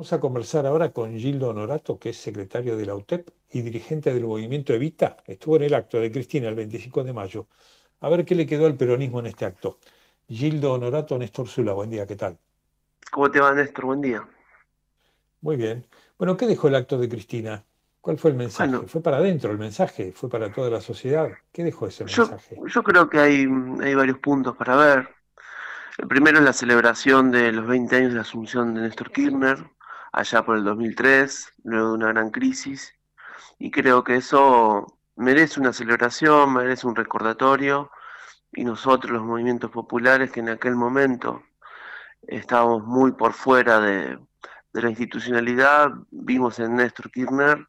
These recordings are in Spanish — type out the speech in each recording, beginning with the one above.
Vamos a conversar ahora con Gildo Honorato, que es secretario de la UTEP y dirigente del movimiento Evita. Estuvo en el acto de Cristina el 25 de mayo. A ver qué le quedó al peronismo en este acto. Gildo Honorato, Néstor Zula, buen día, ¿qué tal? ¿Cómo te va, Néstor? Buen día. Muy bien. Bueno, ¿qué dejó el acto de Cristina? ¿Cuál fue el mensaje? ¿Fue para adentro el mensaje? ¿Fue para toda la sociedad? ¿Qué dejó ese mensaje? Yo creo que hay, hay varios puntos para ver. El primero es la celebración de los 20 años de la asunción de Néstor Kirchner allá por el 2003, luego de una gran crisis, y creo que eso merece una celebración, merece un recordatorio, y nosotros los movimientos populares que en aquel momento estábamos muy por fuera de, la institucionalidad, vimos en Néstor Kirchner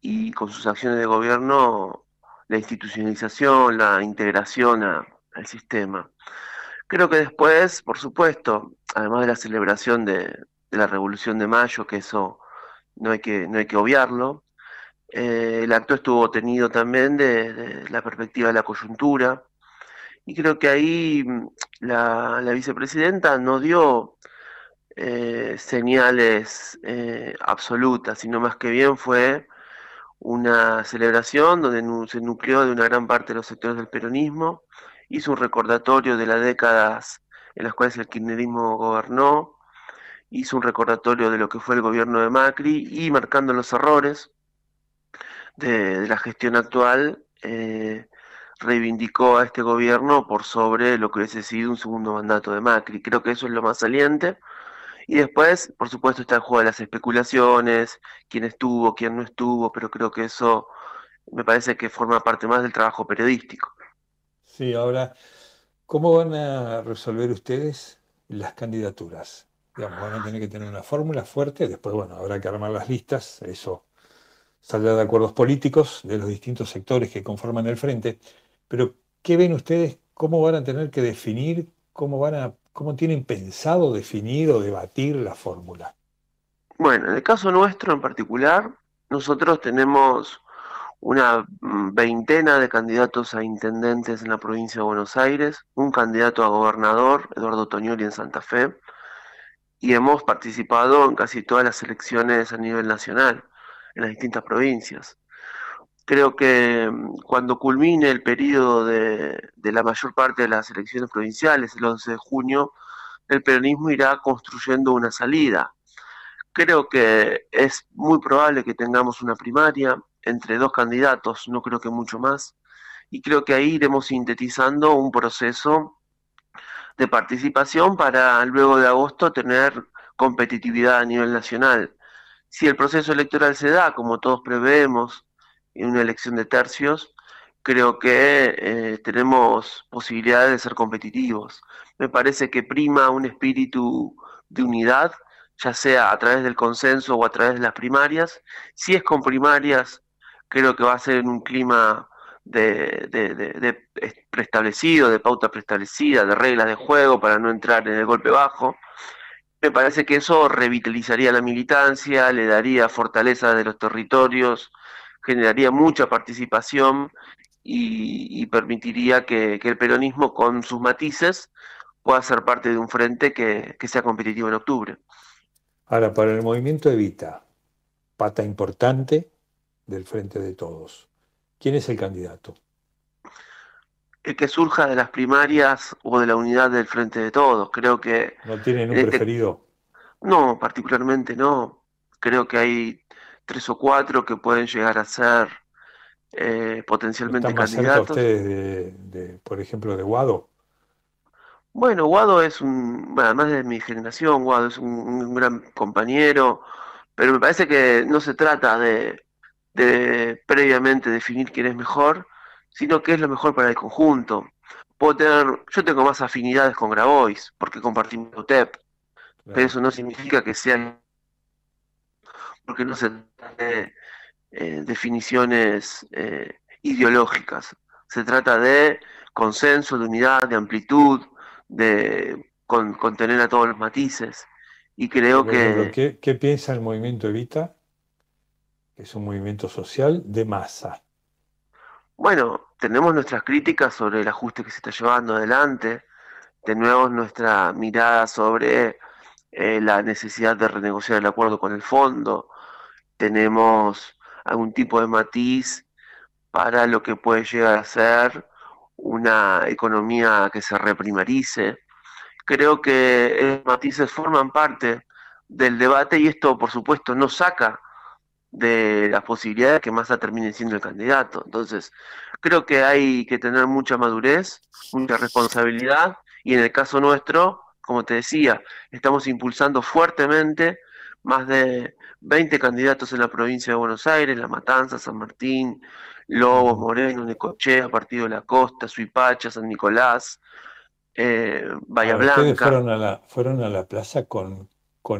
y con sus acciones de gobierno la institucionalización, la integración al sistema. Creo que después, por supuesto, además de la celebración de, de la Revolución de Mayo, que eso no hay que, no hay que obviarlo. Eh, el acto estuvo tenido también de, la perspectiva de la coyuntura. Y creo que ahí mm, la, vicepresidenta no dio eh, señales eh, absolutas, sino más que bien fue una celebración donde se nucleó de una gran parte de los sectores del peronismo, hizo un recordatorio de las décadas en las cuales el kirchnerismo gobernó, hizo un recordatorio de lo que fue el gobierno de Macri y marcando los errores de, la gestión actual, eh, reivindicó a este gobierno por sobre lo que hubiese sido un segundo mandato de Macri. Creo que eso es lo más saliente. Y después, por supuesto, está el juego de las especulaciones, quién estuvo, quién no estuvo, pero creo que eso me parece que forma parte más del trabajo periodístico. Sí, ahora, ¿cómo van a resolver ustedes las candidaturas? van a tener que tener una fórmula fuerte, después, bueno, habrá que armar las listas, eso saldrá de acuerdos políticos de los distintos sectores que conforman el frente, pero ¿qué ven ustedes? ¿Cómo van a tener que definir, cómo, van a, cómo tienen pensado definido, debatir la fórmula? Bueno, en el caso nuestro en particular, nosotros tenemos una veintena de candidatos a intendentes en la provincia de Buenos Aires, un candidato a gobernador, Eduardo Toñoli en Santa Fe, y hemos participado en casi todas las elecciones a nivel nacional, en las distintas provincias. Creo que mm, cuando culmine el periodo de, la mayor parte de las elecciones provinciales, el 11 de junio, el peronismo irá construyendo una salida. Creo que es muy probable que tengamos una primaria entre dos candidatos, no creo que mucho más, y creo que ahí iremos sintetizando un proceso de participación para luego de agosto tener competitividad a nivel nacional. Si el proceso electoral se da, como todos preveemos, en una elección de tercios, creo que eh, tenemos posibilidades de ser competitivos. Me parece que prima un espíritu de unidad, ya sea a través del consenso o a través de las primarias. Si es con primarias, creo que va a ser un clima de, de, de, preestablecido, de pauta preestablecida, de reglas de juego para no entrar en el golpe bajo. Me parece que eso revitalizaría la militancia, le daría fortaleza de los territorios, generaría mucha participación y, permitiría que, el peronismo, con sus matices, pueda ser parte de un frente que sea competitivo en octubre. Ahora, para el movimiento Evita, pata importante del frente de todos ¿Quién es el candidato? El que surja de las primarias o de la unidad del Frente de Todos. Creo que. ¿No tienen un este preferido? No, particularmente no. Creo que hay tres o cuatro que pueden llegar a ser eh, potencialmente ¿Están más candidatos. Cerca ustedes de, por ejemplo, de Guado? Bueno, Guado es un, bueno, además de mi generación, Guado es un, gran compañero, pero me parece que no se trata de, previamente definir quién es mejor, sino qué es lo mejor para el conjunto. Puedo yo tengo más afinidades con Grabois, porque compartimos UTEP, pero eso no significa que sean, porque no se trata de eh, definiciones eh, ideológicas, se trata de consenso, de unidad, de amplitud, de contener a todos los matices. Y creo que... ¿Qué piensa el movimiento Evita? que es un movimiento social de masa. Bueno, tenemos nuestras críticas sobre el ajuste que se está llevando adelante, tenemos nuestra mirada sobre eh, la necesidad de renegociar el acuerdo con el fondo, tenemos algún tipo de matiz para lo que puede llegar a ser una economía que se reprimarice. Creo que esos matices forman parte del debate y esto, por supuesto, no saca de las posibilidades de que Massa termine siendo el candidato. Entonces, creo que hay que tener mucha madurez, mucha responsabilidad y en el caso nuestro, como te decía, estamos impulsando fuertemente más de 20 candidatos en la provincia de Buenos Aires, La Matanza, San Martín, Lobos, Moreno, Necochea, Partido de la Costa, Suipacha, San Nicolás, eh, Bahía Blanca. Fueron a, la, fueron a la plaza con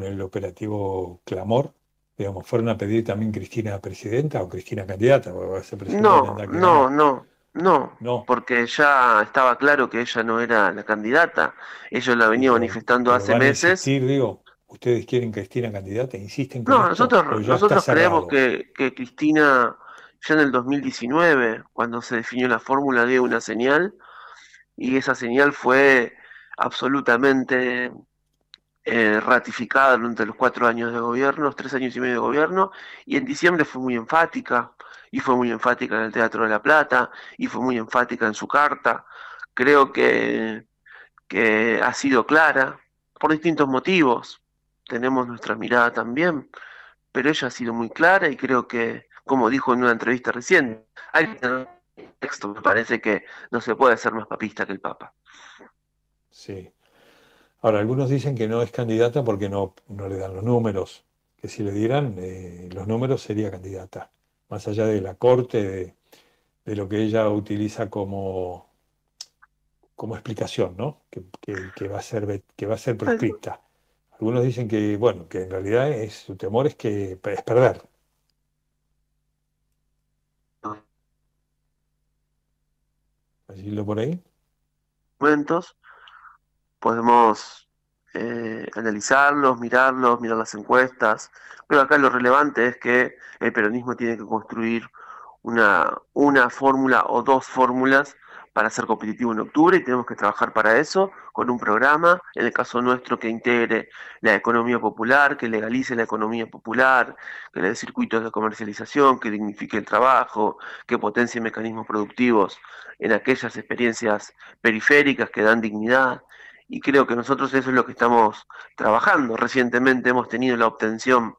el operativo Clamor digamos, fueron a pedir también Cristina presidenta o Cristina candidata, o a presidenta no, no, no, no, porque ya estaba claro que ella no era la candidata. Ellos la venían manifestando hace meses. Sí, digo, ustedes quieren Cristina candidata, insisten No, nosotros, nosotros creemos que, que Cristina, ya en el 2019, cuando se definió la fórmula, dio una señal, y esa señal fue absolutamente eh, ratificada durante los cuatro años de gobierno, tres años y medio de gobierno, y en diciembre fue muy enfática, y fue muy enfática en el Teatro de la Plata, y fue muy enfática en su carta. Creo que, que ha sido clara por distintos motivos. Tenemos nuestra mirada también, pero ella ha sido muy clara y creo que, como dijo en una entrevista reciente, hay texto, me parece que no se puede ser más papista que el Papa. Sí. Ahora, algunos dicen que no es candidata porque no, no le dan los números, que si le dieran eh, los números sería candidata, más allá de la corte, de, lo que ella utiliza como, como explicación, ¿no? Que, va a ser, que va a ser proscripta Algunos dicen que, bueno, que en realidad es, su temor es que es perder. ¿Así ah. por ahí? Momentos podemos eh, analizarlos, mirarlos, mirar las encuestas, pero acá lo relevante es que el peronismo tiene que construir una, una fórmula o dos fórmulas para ser competitivo en octubre y tenemos que trabajar para eso con un programa, en el caso nuestro, que integre la economía popular, que legalice la economía popular, que le dé circuitos de comercialización, que dignifique el trabajo, que potencie mecanismos productivos en aquellas experiencias periféricas que dan dignidad y creo que nosotros eso es lo que estamos trabajando. Recientemente hemos tenido la obtención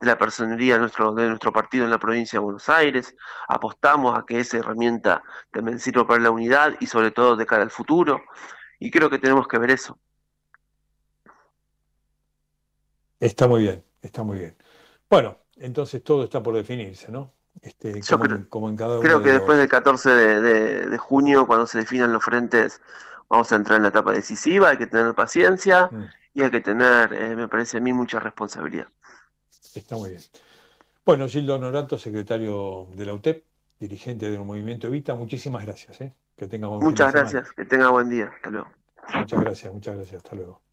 de la personería de nuestro, partido en la provincia de Buenos Aires, apostamos a que esa herramienta también sirva para la unidad y sobre todo de cara al futuro, y creo que tenemos que ver eso. Está muy bien, está muy bien. Bueno, entonces todo está por definirse, ¿no? Este, Yo creo, que después del 14 de junio, cuando se definan los frentes vamos a entrar en la etapa decisiva, hay que tener paciencia mm. y hay que tener, eh, me parece a mí, mucha responsabilidad. Está muy bien. Bueno, Gildo Honorato, secretario de la UTEP, dirigente del Movimiento Evita, muchísimas gracias. Eh. Que tenga buen Muchas gracias, que tenga buen día. Hasta luego. Muchas gracias, muchas gracias. Hasta luego.